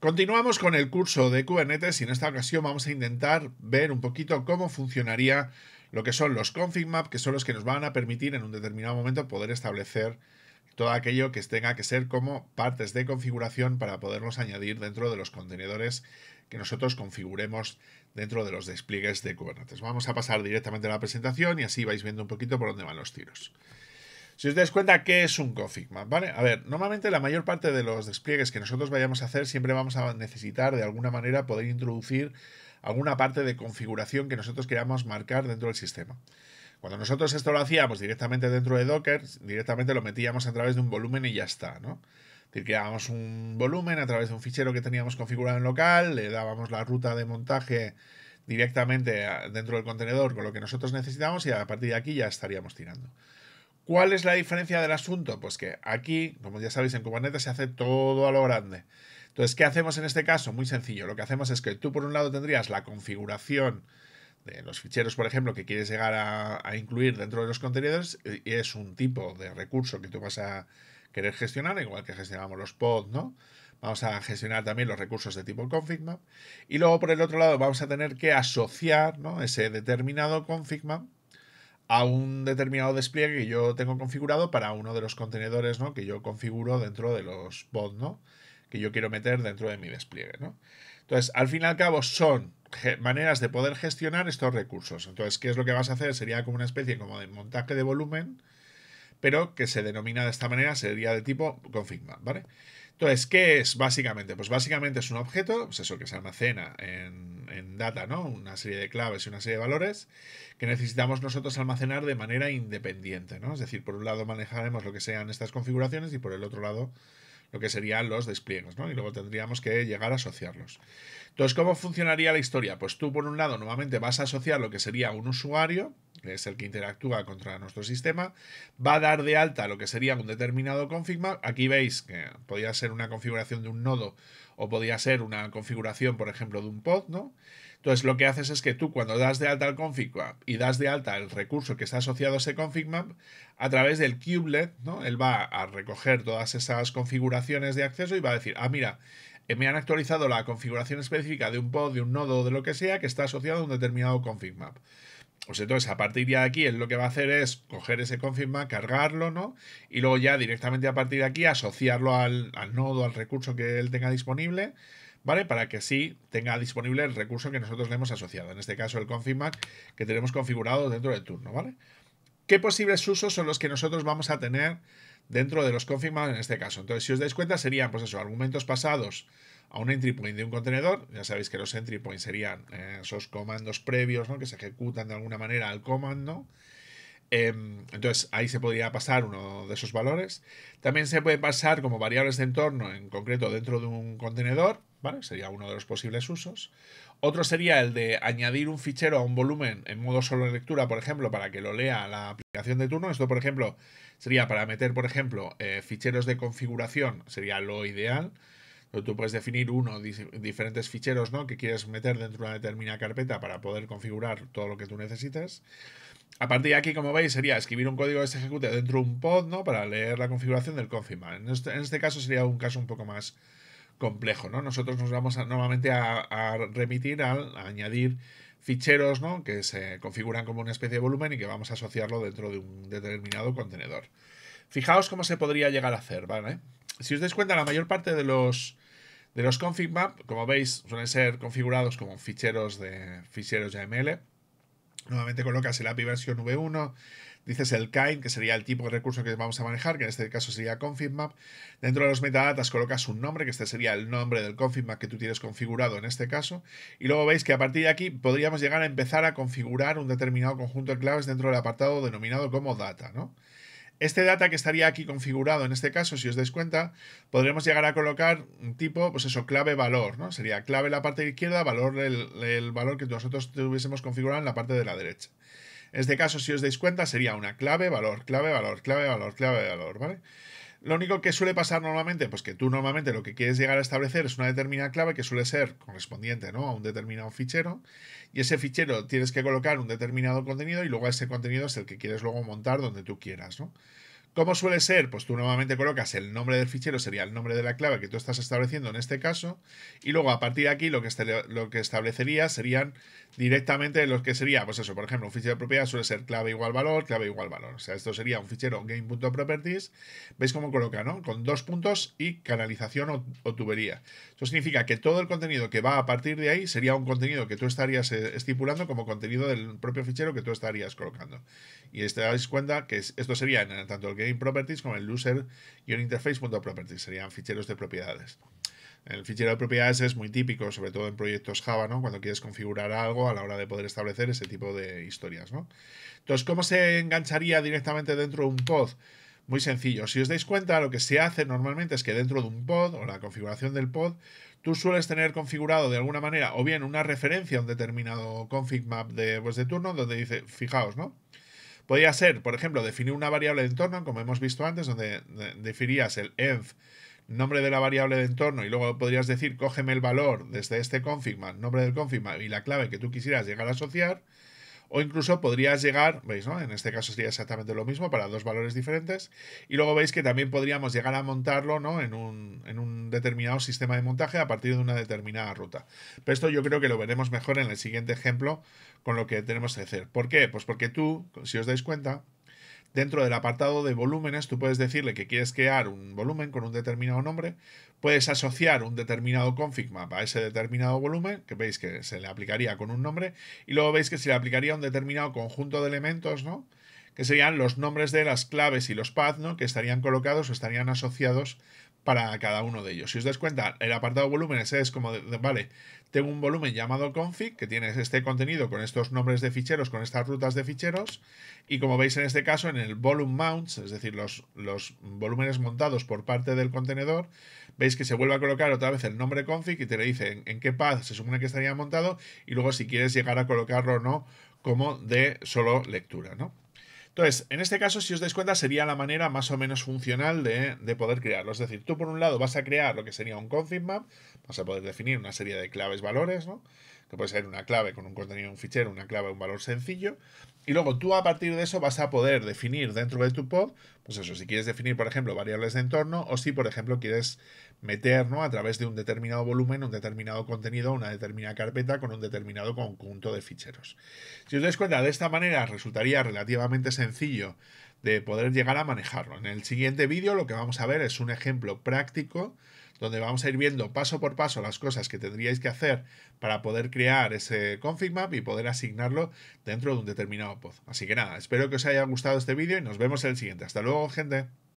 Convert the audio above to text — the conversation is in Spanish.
Continuamos con el curso de Kubernetes y en esta ocasión vamos a intentar ver un poquito cómo funcionaría lo que son los config map, que son los que nos van a permitir en un determinado momento poder establecer todo aquello que tenga que ser como partes de configuración para podernos añadir dentro de los contenedores que nosotros configuremos dentro de los despliegues de Kubernetes. Vamos a pasar directamente a la presentación y así vais viendo un poquito por dónde van los tiros. Si os dais cuenta, ¿qué es un config map? ¿Vale? A ver, normalmente la mayor parte de los despliegues que nosotros vayamos a hacer siempre vamos a necesitar de alguna manera poder introducir alguna parte de configuración que nosotros queramos marcar dentro del sistema. Cuando nosotros esto lo hacíamos directamente dentro de Docker, directamente lo metíamos a través de un volumen y ya está, ¿no? Es decir, creábamos un volumen a través de un fichero que teníamos configurado en local, le dábamos la ruta de montaje directamente dentro del contenedor con lo que nosotros necesitábamos y a partir de aquí ya estaríamos tirando. ¿Cuál es la diferencia del asunto? Pues que aquí, como ya sabéis, en Kubernetes se hace todo a lo grande. Entonces, ¿qué hacemos en este caso? Muy sencillo. Lo que hacemos es que tú, por un lado, tendrías la configuración de los ficheros, por ejemplo, que quieres llegar a, incluir dentro de los contenedores, y es un tipo de recurso que tú vas a querer gestionar, igual que gestionamos los pods, ¿no? Vamos a gestionar también los recursos de tipo ConfigMap. Y luego, por el otro lado, vamos a tener que asociar ese determinado ConfigMap a un determinado despliegue que yo tengo configurado para uno de los contenedores ¿no? que yo configuro dentro de los bots ¿no? que yo quiero meter dentro de mi despliegue. ¿no? Entonces, al fin y al cabo, son maneras de poder gestionar estos recursos. Entonces, ¿qué es lo que vas a hacer? Sería como una especie como de montaje de volumen, pero que se denomina de esta manera, sería de tipo configma, ¿vale? Entonces, ¿qué es básicamente? Pues básicamente es un objeto, es pues eso que se almacena en en data, ¿no? Una serie de claves y una serie de valores que necesitamos nosotros almacenar de manera independiente, ¿no? Es decir, por un lado manejaremos lo que sean estas configuraciones y por el otro lado lo que serían los despliegues, Y luego tendríamos que llegar a asociarlos. Entonces, ¿cómo funcionaría la historia? Pues tú, por un lado, nuevamente vas a asociar lo que sería un usuario, que es el que interactúa contra nuestro sistema, va a dar de alta lo que sería un determinado config map. Aquí veis que podía ser una configuración de un nodo o podía ser una configuración, por ejemplo, de un pod, ¿no? Entonces lo que haces es que tú cuando das de alta el config map y das de alta el recurso que está asociado a ese config map, a través del kubelet, ¿no? Él va a recoger todas esas configuraciones de acceso y va a decir, ah, mira, eh, me han actualizado la configuración específica de un pod, de un nodo o de lo que sea que está asociado a un determinado config map. Pues entonces, a partir de aquí, él lo que va a hacer es coger ese confirma, cargarlo, ¿no? Y luego ya directamente a partir de aquí asociarlo al, nodo, al recurso que él tenga disponible, ¿vale? Para que sí tenga disponible el recurso que nosotros le hemos asociado. En este caso, el confirma que tenemos configurado dentro del turno, ¿vale? ¿Qué posibles usos son los que nosotros vamos a tener dentro de los ConfigMaps en este caso? Entonces, si os dais cuenta, serían, pues esos argumentos pasados a un entry point de un contenedor. Ya sabéis que los entry points serían eh, esos comandos previos ¿no? que se ejecutan de alguna manera al comando. Em, entonces ahí se podría pasar uno de esos valores. También se puede pasar como variables de entorno, en concreto dentro de un contenedor. Sería uno de los posibles usos. Otro sería el de añadir un fichero a un volumen en modo solo de lectura, por ejemplo, para que lo lea la aplicación de turno. Esto, por ejemplo, sería para meter, por ejemplo, eh, ficheros de configuración, sería lo ideal tú puedes definir uno, diferentes ficheros ¿no? que quieres meter dentro de una determinada carpeta para poder configurar todo lo que tú necesitas. A partir de aquí, como veis, sería escribir un código que se ejecute dentro de un pod ¿no? para leer la configuración del config. Este, en este, caso sería un caso un poco más complejo. ¿no? Nosotros nos vamos nuevamente normalmente a, remitir, al añadir ficheros ¿no? que se configuran como una especie de volumen y que vamos a asociarlo dentro de un determinado contenedor. Fijaos cómo se podría llegar a hacer, ¿vale? Si os dais cuenta, la mayor parte de los de los config map, como veis, suelen ser configurados como ficheros de ficheros YAML. Nuevamente colocas el API versión V1, dices el kind, que sería el tipo de recurso que vamos a manejar, que en este caso sería config map. Dentro de los metadatas colocas un nombre, que este sería el nombre del config map que tú tienes configurado en este caso. Y luego veis que a partir de aquí podríamos llegar a empezar a configurar un determinado conjunto de claves dentro del apartado denominado como data, ¿no? Este data que estaría aquí configurado, en este caso, si os dais cuenta, podremos llegar a colocar un tipo, pues eso, clave valor, ¿no? Sería clave la parte izquierda, valor el, el valor que nosotros tuviésemos configurado en la parte de la derecha. En este caso, si os dais cuenta, sería una clave valor, clave valor, clave valor, clave valor, ¿vale? Lo único que suele pasar normalmente, pues que tú normalmente lo que quieres llegar a establecer es una determinada clave que suele ser correspondiente a un determinado fichero, y ese fichero tienes que colocar un determinado contenido y luego ese contenido es el que quieres luego montar donde tú quieras. ¿no? ¿Cómo suele ser? Pues tú nuevamente colocas el nombre del fichero, sería el nombre de la clave que tú estás estableciendo en este caso, y luego a partir de aquí lo que, este, lo que establecería serían directamente los que sería, pues eso, por ejemplo, un fichero de propiedad suele ser clave igual valor, clave igual valor. O sea, esto sería un fichero game.properties, veis cómo coloca, ¿no? Con dos puntos y canalización o, tubería. Esto significa que todo el contenido que va a partir de ahí sería un contenido que tú estarías eh, estipulando como contenido del propio fichero que tú estarías colocando. Y te dais cuenta que esto sería en tanto el game properties como el user-interface.properties, serían ficheros de propiedades. El fichero de propiedades es muy típico, sobre todo en proyectos Java, ¿no? Cuando quieres configurar algo a la hora de poder establecer ese tipo de historias, ¿no? Entonces, ¿cómo se engancharía directamente dentro de un pod? Muy sencillo. Si os dais cuenta, lo que se hace normalmente es que dentro de un pod o la configuración del pod, tú sueles tener configurado de alguna manera o bien una referencia a un determinado config map de, pues, de turno donde dice, fijaos, ¿no? Podría ser, por ejemplo, definir una variable de entorno, como hemos visto antes, donde definirías el env, nombre de la variable de entorno, y luego podrías decir, cógeme el valor desde este config nombre del config y la clave que tú quisieras llegar a asociar. O incluso podrías llegar, veis, ¿no? En este caso sería exactamente lo mismo para dos valores diferentes. Y luego veis que también podríamos llegar a montarlo, ¿no? En un, en un determinado sistema de montaje a partir de una determinada ruta. Pero esto yo creo que lo veremos mejor en el siguiente ejemplo con lo que tenemos que hacer. ¿Por qué? Pues porque tú, si os dais cuenta, Dentro del apartado de volúmenes, tú puedes decirle que quieres crear un volumen con un determinado nombre, puedes asociar un determinado config map a ese determinado volumen, que veis que se le aplicaría con un nombre, y luego veis que se le aplicaría un determinado conjunto de elementos, ¿no? que serían los nombres de las claves y los pads, ¿no? Que estarían colocados o estarían asociados para cada uno de ellos. Si os das cuenta, el apartado volúmenes es como, vale, tengo un volumen llamado config que tiene este contenido con estos nombres de ficheros, con estas rutas de ficheros, y como veis en este caso, en el volume mounts, es decir, los, volúmenes montados por parte del contenedor, veis que se vuelve a colocar otra vez el nombre config y te le dice en, qué pad se supone que estaría montado, y luego si quieres llegar a colocarlo o no como de solo lectura, ¿no? Entonces, en este caso, si os dais cuenta, sería la manera más o menos funcional de, poder crearlo. Es decir, tú por un lado vas a crear lo que sería un config map, vas a poder definir una serie de claves valores, ¿no? que puede ser una clave con un contenido, un fichero, una clave, un valor sencillo. Y luego tú a partir de eso vas a poder definir dentro de tu pod, pues eso, si quieres definir, por ejemplo, variables de entorno o si, por ejemplo, quieres meter ¿no? a través de un determinado volumen, un determinado contenido, una determinada carpeta con un determinado conjunto de ficheros. Si os dais cuenta, de esta manera resultaría relativamente sencillo de poder llegar a manejarlo. En el siguiente vídeo lo que vamos a ver es un ejemplo práctico donde vamos a ir viendo paso por paso las cosas que tendríais que hacer para poder crear ese config map y poder asignarlo dentro de un determinado pod. Así que nada, espero que os haya gustado este vídeo y nos vemos en el siguiente. Hasta luego, gente.